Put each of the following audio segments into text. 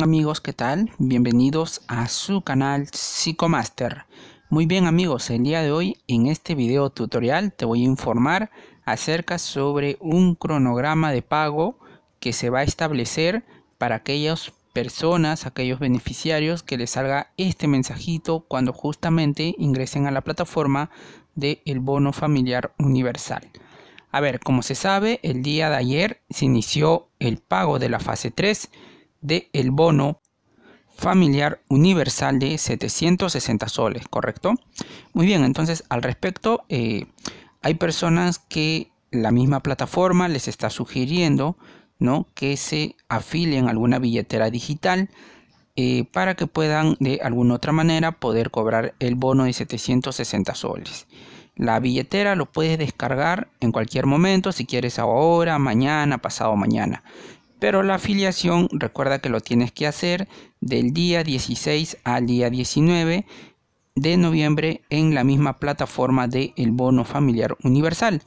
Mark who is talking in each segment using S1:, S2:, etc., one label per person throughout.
S1: amigos? ¿Qué tal? Bienvenidos a su canal Psicomaster. Muy bien amigos, el día de hoy en este video tutorial te voy a informar acerca sobre un cronograma de pago que se va a establecer para aquellas personas, aquellos beneficiarios que les salga este mensajito cuando justamente ingresen a la plataforma del el bono familiar universal. A ver, como se sabe, el día de ayer se inició el pago de la fase 3 del el bono familiar universal de 760 soles, ¿correcto? Muy bien, entonces al respecto, eh, hay personas que la misma plataforma les está sugiriendo ¿no? que se afilien a alguna billetera digital eh, para que puedan de alguna otra manera poder cobrar el bono de 760 soles. La billetera lo puedes descargar en cualquier momento, si quieres ahora, mañana, pasado mañana. Pero la afiliación, recuerda que lo tienes que hacer del día 16 al día 19 de noviembre en la misma plataforma del bono familiar universal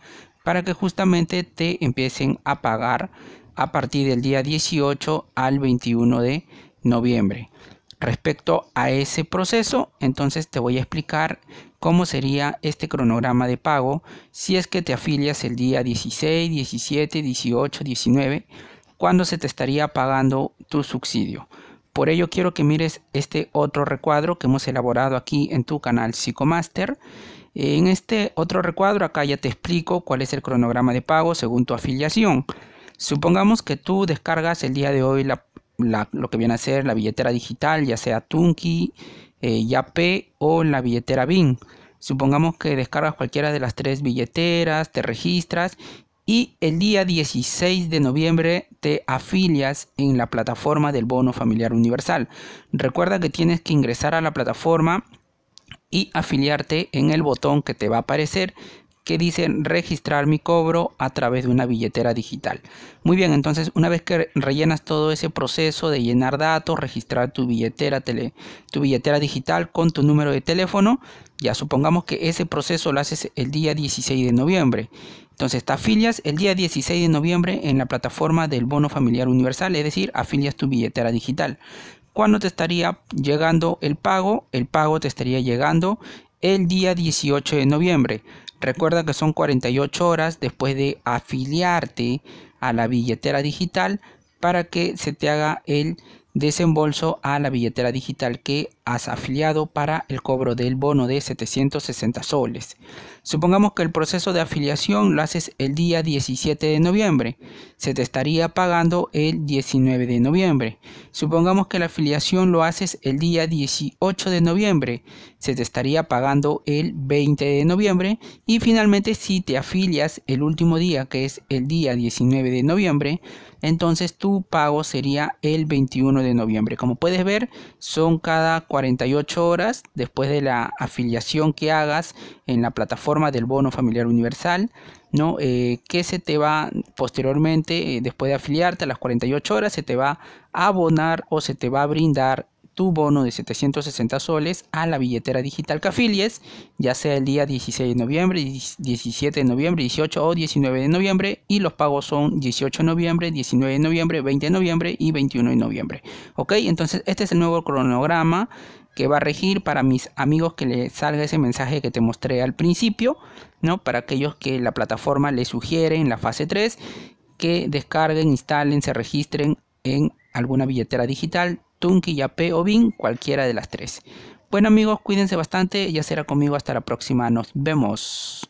S1: para que justamente te empiecen a pagar a partir del día 18 al 21 de noviembre. Respecto a ese proceso, entonces te voy a explicar cómo sería este cronograma de pago si es que te afilias el día 16, 17, 18, 19 cuándo se te estaría pagando tu subsidio. Por ello quiero que mires este otro recuadro que hemos elaborado aquí en tu canal Psicomaster. En este otro recuadro acá ya te explico cuál es el cronograma de pago según tu afiliación. Supongamos que tú descargas el día de hoy la, lo que viene a ser la billetera digital, ya sea Tunki, eh, Yap o la billetera BIN. Supongamos que descargas cualquiera de las tres billeteras, te registras y el día 16 de noviembre te afilias en la plataforma del Bono Familiar Universal. Recuerda que tienes que ingresar a la plataforma y afiliarte en el botón que te va a aparecer que dice registrar mi cobro a través de una billetera digital. Muy bien, entonces una vez que rellenas todo ese proceso de llenar datos, registrar tu billetera, tu billetera digital con tu número de teléfono, ya supongamos que ese proceso lo haces el día 16 de noviembre entonces te afilias el día 16 de noviembre en la plataforma del bono familiar universal, es decir, afilias tu billetera digital. ¿Cuándo te estaría llegando el pago? El pago te estaría llegando el día 18 de noviembre. Recuerda que son 48 horas después de afiliarte a la billetera digital para que se te haga el desembolso a la billetera digital que has afiliado para el cobro del bono de 760 soles. Supongamos que el proceso de afiliación lo haces el día 17 de noviembre, se te estaría pagando el 19 de noviembre. Supongamos que la afiliación lo haces el día 18 de noviembre, se te estaría pagando el 20 de noviembre y finalmente si te afilias el último día que es el día 19 de noviembre, entonces tu pago sería el 21 de noviembre. Como puedes ver, son cada 48 horas después de la afiliación que hagas en la plataforma del bono familiar universal, ¿no? Eh, que se te va posteriormente, eh, después de afiliarte a las 48 horas, se te va a abonar o se te va a brindar tu bono de 760 soles a la billetera digital que ya sea el día 16 de noviembre, 17 de noviembre, 18 o 19 de noviembre, y los pagos son 18 de noviembre, 19 de noviembre, 20 de noviembre y 21 de noviembre. Ok, entonces este es el nuevo cronograma que va a regir para mis amigos que les salga ese mensaje que te mostré al principio, ¿no? Para aquellos que la plataforma les sugiere en la fase 3 que descarguen, instalen, se registren en alguna billetera digital, Tunki, Yape o BIN, cualquiera de las tres. Bueno amigos, cuídense bastante, ya será conmigo hasta la próxima, nos vemos.